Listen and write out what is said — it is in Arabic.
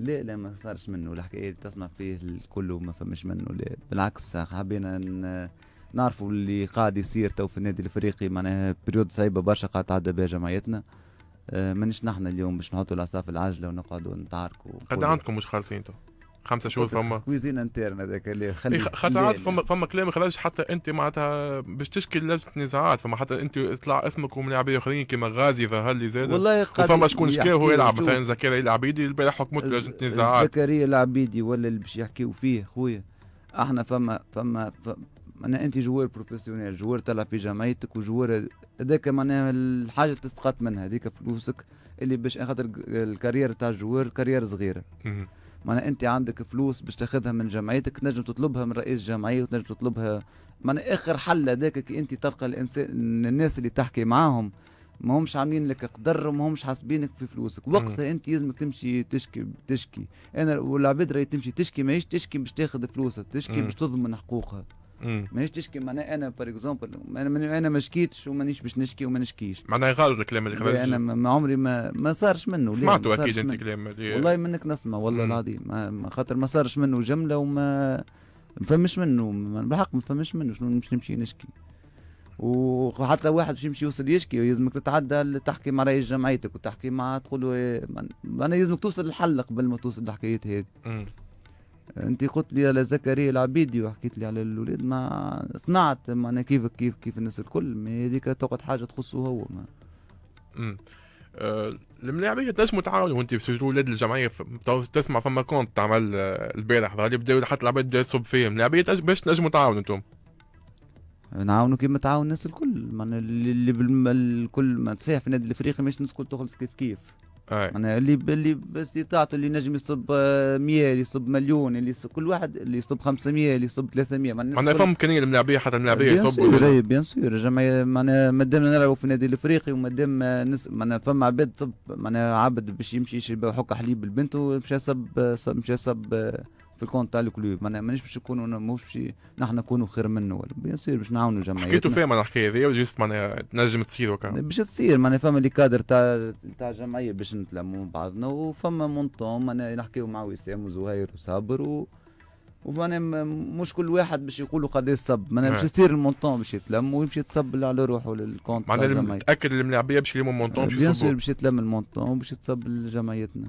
لا لا ما صارش منه الحكايه تصنع فيه الكل وما فهمش منه لا بالعكس حبينا نعرفوا اللي قاعد يصير تو في النادي الافريقي معناها بريود صعيبه برشا قاعد تعدى بها جمعيتنا آه، مانيش نحن اليوم باش نحطوا العصا في العجله ونقعدوا نتعاركوا قد عندكم مش خالصين تو خمسة شهور فما كويزين انترن هذاك اللي خلي إيه، خاطر عاد فما فما كلام ما خرج حتى انت معناتها باش تشكي لجنه نزاعات فما حتى انت طلع اسمك لاعبين اخرين كيما غازي ظهر لي زاد والله وفما شكون شكا هو يلعب مثلا زكريا العبيدي البارح حكمت لجنه نزاعات زكريا العبيدي ولا اللي باش يحكيو فيه خويا احنا فما فما, فما معناها انت جوار بروفيسيونيل جوار تلعب في جمعيتك وجوار هذاك معناها الحاجه تسقط منها هذيك فلوسك اللي باش خاطر الكارير تاع الجوار كارير صغيره معناها انت عندك فلوس باش تاخذها من جمعيتك تنجم تطلبها من رئيس جمعيه وتنجم تطلبها معناها اخر حل هذاك كي انت تلقى الانسان الناس اللي تحكي معاهم ما همش عاملين لك قدر وما همش حاسبينك في فلوسك وقتها انت لازمك تمشي تشكي تشكي انا والعباد راهي تمشي تشكي ماهيش تشكي باش تاخذ فلوسها تشكي باش تضمن حقوقها مانيش تشكي معناها انا بار اكزومبل انا انا ما شكيتش ومانيش باش نشكي وما نشكيش معناها غالط الكلام اللي خرج انا ما عمري ما ما صارش منه سمعته اكيد انت الكلام والله منك نسمع والله العظيم خاطر ما صارش منه جمله وما ما فهمش منه بالحق ما فهمش منه شنو باش نمشي نشكي وحتى واحد باش يمشي يوصل يشكي يلزمك تتعدى تحكي مع رئيس جمعيتك وتحكي مع تقول له إيه، انا يلزمك توصل للحل قبل ما توصل الحكايات هذه انت قلت لي على زكريا العبيدي وحكيت لي على الاولاد ما سمعت معنا انا كيف كيف الناس الكل ما هذيك تقعد حاجه تخصه هو ما امم أه الملاعبيه تنجموا تعاونوا انت في ولاد الجمعيه تسمع فما كونت تعمل أه، البارح ظهر بداو حتى العباد بدا تصب فيه الملاعبيه باش تنجموا تعاونوا انتم نعاونوا كيما تعاون الناس الكل معناها اللي بالكل ما تصيح في النادي الافريقي مش الناس الكل تخلص كيف كيف أي. معناها اللي اللي باستطاعته اللي نجم يصب 100 آه، اللي يصب مليون اللي يصب كل واحد اللي يصب 500 اللي يصب 300 معناها فما امكانيه للملاعبيه حتى الملاعبيه يصبوا بيان بيان سور معناها مادام نلعبوا في النادي الافريقي ومادام آه، نس معناها فما عباد تصب معناها عبد باش يمشي يشرب حك حليب لبنته مشى آه، صب مشى صب في الكونت تاع الكلوب معناها مانيش باش نكونوا مش باش نحن نكونوا خير منه ولا بيان سير باش نعاونوا جمعيات حكيتوا معناها الحكايه هذيا وجست معناها تنجم تصير وكا باش تصير معناها فما لي كادر تاع تاع جمعيه باش نتلموا بعضنا وفما مونطون معناها نحكيو مع وسام وزهير وصابر و... ومعناها مش كل واحد باش يقولوا قداش صب معناها باش إيه. يصير المونطون باش يتلم ويمشي يتصب على روحه للكونت معناها متاكد الملاعبيه باش يلموا المونتون إيه، باش يصب بيان سور باش يتلم المونطون باش يتصب لجمعيتنا